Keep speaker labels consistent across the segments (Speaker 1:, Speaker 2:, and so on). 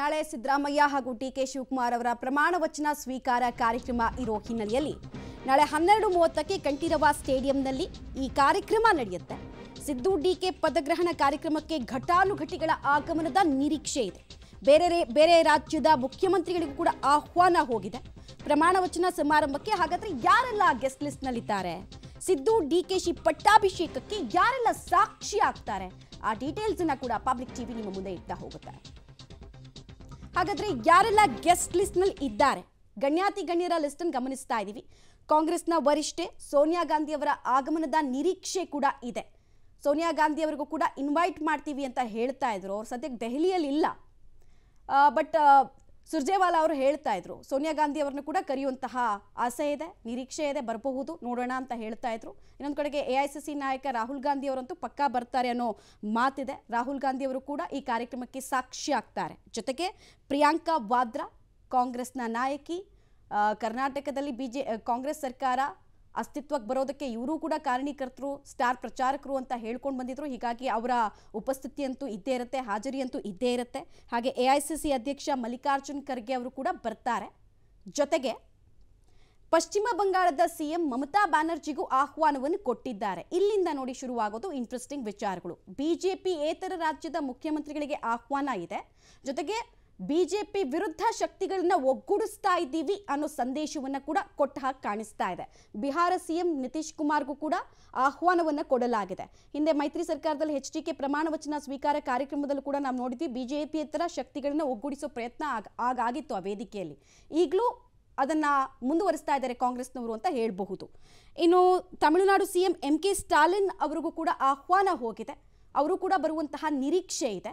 Speaker 1: ನಾಳೆ ಸಿದ್ದರಾಮಯ್ಯ ಹಾಗೂ ಟಿಕೆ ಶಿವಕುಮಾರ್ ಅವರ ಪ್ರಮಾಣ ವಚನ ಸ್ವೀಕಾರ ಕಾರ್ಯಕ್ರಮ ಇರೋ ಹಿನ್ನೆಲೆಯಲ್ಲಿ ನಾಳೆ ಹನ್ನೆರಡು ಮೂವತ್ತಕ್ಕೆ ಕಂಠೀರವ ಸ್ಟೇಡಿಯಂನಲ್ಲಿ ಈ ಕಾರ್ಯಕ್ರಮ ನಡೆಯುತ್ತೆ ಸಿದ್ದು ಡಿಕೆ ಪದಗ್ರಹಣ ಕಾರ್ಯಕ್ರಮಕ್ಕೆ ಘಟಾನುಘಟಿಗಳ ಆಗಮನದ ನಿರೀಕ್ಷೆ ಇದೆ ಬೇರೆ ಬೇರೆ ರಾಜ್ಯದ ಮುಖ್ಯಮಂತ್ರಿಗಳಿಗೂ ಕೂಡ ಆಹ್ವಾನ ಹೋಗಿದೆ ಪ್ರಮಾಣ ವಚನ ಸಮಾರಂಭಕ್ಕೆ ಹಾಗಾದ್ರೆ ಯಾರೆಲ್ಲ ಗೆಸ್ಟ್ ಲಿಸ್ಟ್ನಲ್ಲಿದ್ದಾರೆ ಸಿದ್ದು ಡಿ ಕೆ ಶಿ ಪಟ್ಟಾಭಿಷೇಕಕ್ಕೆ ಯಾರೆಲ್ಲ ಸಾಕ್ಷಿ ಆಗ್ತಾರೆ ಆ ಅನ್ನ ಕೂಡ ಪಬ್ಲಿಕ್ ಟಿವಿ ನಿಮ್ಮ ಮುಂದೆ ಇಡ್ತಾ ಹೋಗುತ್ತಾರೆ ಹಾಗಾದ್ರೆ ಯಾರೆಲ್ಲ ಗೆಸ್ಟ್ ಲಿಸ್ಟ್ನಲ್ಲಿ ಇದ್ದಾರೆ ಗಣ್ಯಾತಿ ಗಣ್ಯರ ಲಿಸ್ಟನ್ನು ಗಮನಿಸ್ತಾ ಇದ್ದೀವಿ ಕಾಂಗ್ರೆಸ್ನ ವರಿಷ್ಠೆ ಸೋನಿಯಾ ಗಾಂಧಿಯವರ ಆಗಮನದ ನಿರೀಕ್ಷೆ ಕೂಡ ಇದೆ ಸೋನಿಯಾ ಗಾಂಧಿ ಅವರಿಗೂ ಕೂಡ ಇನ್ವೈಟ್ ಮಾಡ್ತೀವಿ ಅಂತ ಹೇಳ್ತಾ ಇದ್ರು ಅವ್ರು ಸದ್ಯಕ್ಕೆ ದೆಹಲಿಯಲ್ಲಿ ಇಲ್ಲ ಬಟ್ ಸುರ್ಜೇವಾಲಾ ಅವರು ಹೇಳ್ತಾ ಇದ್ರು ಸೋನಿಯಾ ಗಾಂಧಿ ಅವರನ್ನು ಕೂಡ ಕರೆಯುವಂತಹ ಆಸೆ ಇದೆ ನಿರೀಕ್ಷೆ ಇದೆ ಬರಬಹುದು ನೋಡೋಣ ಅಂತ ಹೇಳ್ತಾ ಇದ್ರು ಇನ್ನೊಂದು ಕಡೆಗೆ ಎ ಐ ಸಿ ಸಿ ನಾಯಕ ರಾಹುಲ್ ಗಾಂಧಿ ಅವರಂತೂ ಪಕ್ಕಾ ಬರ್ತಾರೆ ಅನ್ನೋ ಮಾತಿದೆ ರಾಹುಲ್ ಗಾಂಧಿ ಅವರು ಕೂಡ ಈ ಕಾರ್ಯಕ್ರಮಕ್ಕೆ ಸಾಕ್ಷಿ ಆಗ್ತಾರೆ ಜೊತೆಗೆ ಪ್ರಿಯಾಂಕಾ ವಾದ್ರಾ ಕಾಂಗ್ರೆಸ್ನ ನಾಯಕಿ ಕರ್ನಾಟಕದಲ್ಲಿ ಬಿಜೆ ಕಾಂಗ್ರೆಸ್ ಸರ್ಕಾರ ಅಸ್ತಿತ್ವಕ್ಕೆ ಬರೋದಕ್ಕೆ ಇವರು ಕೂಡ ಕಾರಣೀಕರ್ತರು ಸ್ಟಾರ್ ಪ್ರಚಾರಕರು ಅಂತ ಹೇಳ್ಕೊಂಡು ಬಂದಿದ್ರು ಹೀಗಾಗಿ ಅವರ ಉಪಸ್ಥಿತಿ ಅಂತೂ ಇದ್ದೇ ಇರುತ್ತೆ ಹಾಜರಿ ಅಂತೂ ಇದ್ದೇ ಇರುತ್ತೆ ಹಾಗೆ ಎ ಐ ಸಿ ಸಿ ಅಧ್ಯಕ್ಷ ಮಲ್ಲಿಕಾರ್ಜುನ್ ಖರ್ಗೆ ಅವರು ಕೂಡ ಬರ್ತಾರೆ ಜೊತೆಗೆ ಪಶ್ಚಿಮ ಬಂಗಾಳದ ಸಿಎಂ ಮಮತಾ ಬ್ಯಾನರ್ಜಿಗೂ ಆಹ್ವಾನವನ್ನು ಕೊಟ್ಟಿದ್ದಾರೆ ಇಲ್ಲಿಂದ ನೋಡಿ ಶುರುವಾಗೋದು ಇಂಟ್ರೆಸ್ಟಿಂಗ್ ವಿಚಾರಗಳು ಬಿಜೆಪಿ ಏತರ ರಾಜ್ಯದ ಮುಖ್ಯಮಂತ್ರಿಗಳಿಗೆ ಆಹ್ವಾನ ಇದೆ ಜೊತೆಗೆ ಬಿಜೆಪಿ ವಿರುದ್ಧ ಶಕ್ತಿಗಳನ್ನ ಒಗ್ಗೂಡಿಸ್ತಾ ಇದ್ದೀವಿ ಅನ್ನೋ ಸಂದೇಶವನ್ನ ಕೂಡ ಕೊಟ್ಟ ಹಾಗೆ ಕಾಣಿಸ್ತಾ ಇದೆ ಬಿಹಾರ ಸಿಎಂ ನಿತೀಶ್ ಕುಮಾರ್ಗೂ ಕೂಡ ಆಹ್ವಾನವನ್ನ ಕೊಡಲಾಗಿದೆ ಹಿಂದೆ ಮೈತ್ರಿ ಸರ್ಕಾರದಲ್ಲಿ ಎಚ್ ಡಿ ಪ್ರಮಾಣ ವಚನ ಸ್ವೀಕಾರ ಕಾರ್ಯಕ್ರಮದಲ್ಲೂ ಕೂಡ ನಾವು ನೋಡಿದ್ವಿ ಹತ್ರ ಶಕ್ತಿಗಳನ್ನ ಒಗ್ಗೂಡಿಸೋ ಪ್ರಯತ್ನ ಆಗ ಆಗಾಗಿತ್ತು ಆ ವೇದಿಕೆಯಲ್ಲಿ ಈಗಲೂ ಅದನ್ನ ಮುಂದುವರಿಸ್ತಾ ಇದ್ದಾರೆ ಕಾಂಗ್ರೆಸ್ನವರು ಅಂತ ಹೇಳಬಹುದು ಇನ್ನು Tamil Nadu CM M K Stalin ಅವರಿಗೂ ಕೂಡ ಆಹ್ವಾನ ಹೋಗಿದೆ ಅವರು ಕೂಡ ಬರುವಂತಹ ನಿರೀಕ್ಷೆ ಇದೆ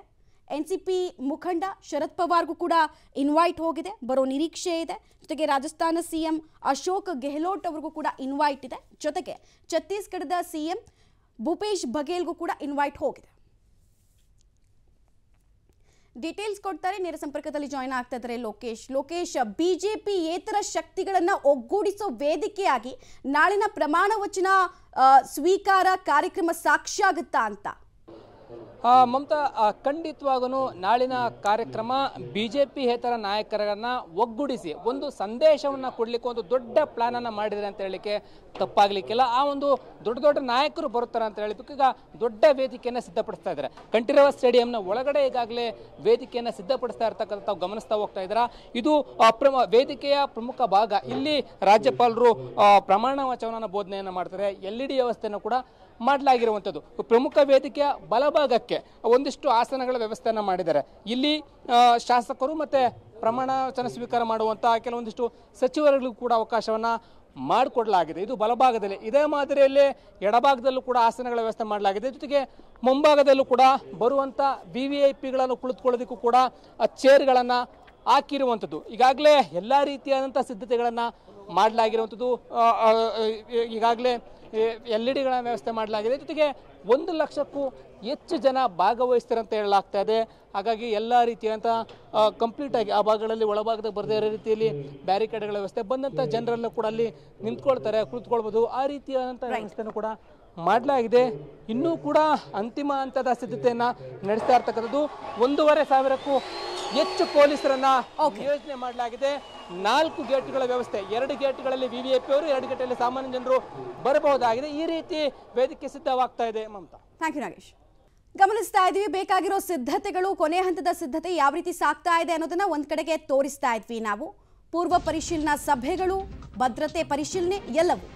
Speaker 1: ಎನ್ ಸಿ ಪಿ ಮುಖಂಡ ಶರದ್ ಪವಾರ್ಗೂ ಕೂಡ ಇನ್ವೈಟ್ ಹೋಗಿದೆ ಬರೋ ನಿರೀಕ್ಷೆ ಇದೆ ಜೊತೆಗೆ ರಾಜಸ್ಥಾನ ಸಿ ಎಂ ಅಶೋಕ್ ಗೆಹ್ಲೋಟ್ ಅವ್ರಿಗೂ ಕೂಡ ಇನ್ವೈಟ್ ಇದೆ ಜೊತೆಗೆ ಛತ್ತೀಸ್ಗಢದ ಸಿ ಎಂ ಭೂಪೇಶ್ ಬಘೇಲ್ಗೂ ಕೂಡ ಇನ್ವೈಟ್ ಹೋಗಿದೆ ಡೀಟೇಲ್ಸ್ ಕೊಡ್ತಾರೆ ನೇರ ಸಂಪರ್ಕದಲ್ಲಿ ಜಾಯಿನ್ ಆಗ್ತಾ ಇದ್ದಾರೆ ಲೋಕೇಶ್ ಲೋಕೇಶ್ ಬಿಜೆಪಿ ಏತರ ಶಕ್ತಿಗಳನ್ನು ಒಗ್ಗೂಡಿಸೋ ವೇದಿಕೆಯಾಗಿ ನಾಳಿನ ಪ್ರಮಾಣ ವಚನ ಸ್ವೀಕಾರ ಕಾರ್ಯಕ್ರಮ ಸಾಕ್ಷಿಯಾಗುತ್ತಾ ಅಂತ
Speaker 2: ಮಮತಾ ಖಂಡಿತವಾಗೂ ನಾಳಿನ ಕಾರ್ಯಕ್ರಮ ಬಿ ಜೆ ಪಿ ಹೇತರ ನಾಯಕರನ್ನು ಒಗ್ಗೂಡಿಸಿ ಒಂದು ಸಂದೇಶವನ್ನು ಕೊಡಲಿಕ್ಕೆ ಒಂದು ದೊಡ್ಡ ಪ್ಲಾನ್ ಅನ್ನ ಮಾಡಿದರೆ ಅಂತ ಹೇಳಲಿಕ್ಕೆ ತಪ್ಪಾಗ್ಲಿಕ್ಕಿಲ್ಲ ಆ ಒಂದು ದೊಡ್ಡ ದೊಡ್ಡ ನಾಯಕರು ಬರುತ್ತಾರೆ ಅಂತ ಹೇಳಬೇಕು ಈಗ ದೊಡ್ಡ ವೇದಿಕೆಯನ್ನು ಸಿದ್ಧಪಡಿಸ್ತಾ ಇದ್ದಾರೆ ಕಂಠೀರವ ಸ್ಟೇಡಿಯಂನ ಒಳಗಡೆ ಈಗಾಗಲೇ ವೇದಿಕೆಯನ್ನು ಸಿದ್ಧಪಡಿಸ್ತಾ ಇರ್ತಕ್ಕಂಥ ತಾವು ಗಮನಿಸ್ತಾ ಹೋಗ್ತಾ ಇದ್ದೀರಾ ಇದು ವೇದಿಕೆಯ ಪ್ರಮುಖ ಭಾಗ ಇಲ್ಲಿ ರಾಜ್ಯಪಾಲರು ಪ್ರಮಾಣ ವಚನ ಬೋಧನೆಯನ್ನು ಮಾಡ್ತಾರೆ ಎಲ್ ಇ ಡಿ ವ್ಯವಸ್ಥೆಯನ್ನು ಕೂಡ ಮಾಡಲಾಗಿರುವಂಥದ್ದು ಪ್ರಮುಖ ವೇದಿಕೆಯ ಬಲಭಾಗ ಭಾಗಕ್ಕೆ ಒಂದಿಷ್ಟು ಆಸನಗಳ ವ್ಯವಸ್ಥೆಯನ್ನು ಮಾಡಿದ್ದಾರೆ ಇಲ್ಲಿ ಶಾಸಕರು ಮತ್ತು ಪ್ರಮಾಣ ವಚನ ಸ್ವೀಕಾರ ಮಾಡುವಂಥ ಕೆಲವೊಂದಿಷ್ಟು ಸಚಿವರುಗಳಿಗೂ ಕೂಡ ಅವಕಾಶವನ್ನು ಮಾಡಿಕೊಡಲಾಗಿದೆ ಇದು ಬಲಭಾಗದಲ್ಲಿ ಇದೇ ಮಾದರಿಯಲ್ಲಿ ಎಡಭಾಗದಲ್ಲೂ ಕೂಡ ಆಸನಗಳ ವ್ಯವಸ್ಥೆ ಮಾಡಲಾಗಿದೆ ಜೊತೆಗೆ ಮುಂಭಾಗದಲ್ಲೂ ಕೂಡ ಬರುವಂಥ ವಿ ವಿ ಐ ಪಿಗಳನ್ನು ಕುಳಿತುಕೊಳ್ಳೋದಕ್ಕೂ ಕೂಡ ಚೇರ್ಗಳನ್ನು ಹಾಕಿರುವಂಥದ್ದು ಈಗಾಗಲೇ ಎಲ್ಲ ರೀತಿಯಾದಂಥ ಸಿದ್ಧತೆಗಳನ್ನು ಮಾಡಲಾಗಿರುವಂಥದ್ದು ಈಗಾಗಲೇ ಎಲ್ ಇ ಡಿಗಳ ವ್ಯವಸ್ಥೆ ಮಾಡಲಾಗಿದೆ ಜೊತೆಗೆ ಒಂದು ಲಕ್ಷಕ್ಕೂ ಹೆಚ್ಚು ಜನ ಅಂತ ಹೇಳಲಾಗ್ತಾ ಇದೆ ಹಾಗಾಗಿ ಎಲ್ಲ ರೀತಿಯಂಥ ಕಂಪ್ಲೀಟಾಗಿ ಆ ಭಾಗಗಳಲ್ಲಿ ಒಳಭಾಗದ ಬರದೇ ಇರೋ ರೀತಿಯಲ್ಲಿ ಬ್ಯಾರಿಕೇಡ್ಗಳ ವ್ಯವಸ್ಥೆ ಬಂದಂಥ ಜನರಲ್ಲೂ ಕೂಡ ಅಲ್ಲಿ ನಿಂತ್ಕೊಳ್ತಾರೆ ಕುಳಿತುಕೊಳ್ಬೋದು ಆ ರೀತಿಯಾದಂಥ ವ್ಯವಸ್ಥೆನೂ ಕೂಡ ಮಾಡಲಾಗಿದೆ ಇನ್ನೂ ಕೂಡ ಅಂತಿಮ ಹಂತದ ಸಿದ್ಧತೆಯನ್ನು ನಡೆಸ್ತಾ ಇರ್ತಕ್ಕಂಥದ್ದು ಒಂದೂವರೆ ಸಾವಿರಕ್ಕೂ ಹೆಚ್ಚು ಪೊಲೀಸರನ್ನು ಯೋಜನೆ ಮಾಡಲಾಗಿದೆ ನಾಲ್ಕು ಗೇಟ್ಗಳ ವ್ಯವಸ್ಥೆ ಎರಡು ಗೇಟ್ಗಳಲ್ಲಿ ವಿ ವಿ ಅವರು ಎರಡು ಗೇಟಲ್ಲಿ ಸಾಮಾನ್ಯ ಜನರು ಬರಬಹುದಾಗಿದೆ ಈ ರೀತಿ ವೇದಿಕೆ ಸಿದ್ಧವಾಗ್ತಾ ಇದೆ ಮಮತಾ ಥ್ಯಾಂಕ್ ಯು
Speaker 1: ನಾಗೇಶ್ ಗಮನಿಸ್ತಾ ಇದ್ವಿ ಬೇಕಾಗಿರೋ ಸಿದ್ಧತೆಗಳು ಕೊನೆ ಹಂತದ ಸಿದ್ಧತೆ ಯಾವ ರೀತಿ ಸಾಕ್ತಾ ಇದೆ ಅನ್ನೋದನ್ನ ಒಂದ್ ಕಡೆಗೆ ತೋರಿಸ್ತಾ ಇದ್ವಿ ನಾವು ಪೂರ್ವ ಪರಿಶೀಲನಾ ಸಭೆಗಳು ಭದ್ರತೆ ಪರಿಶೀಲನೆ ಎಲ್ಲವೂ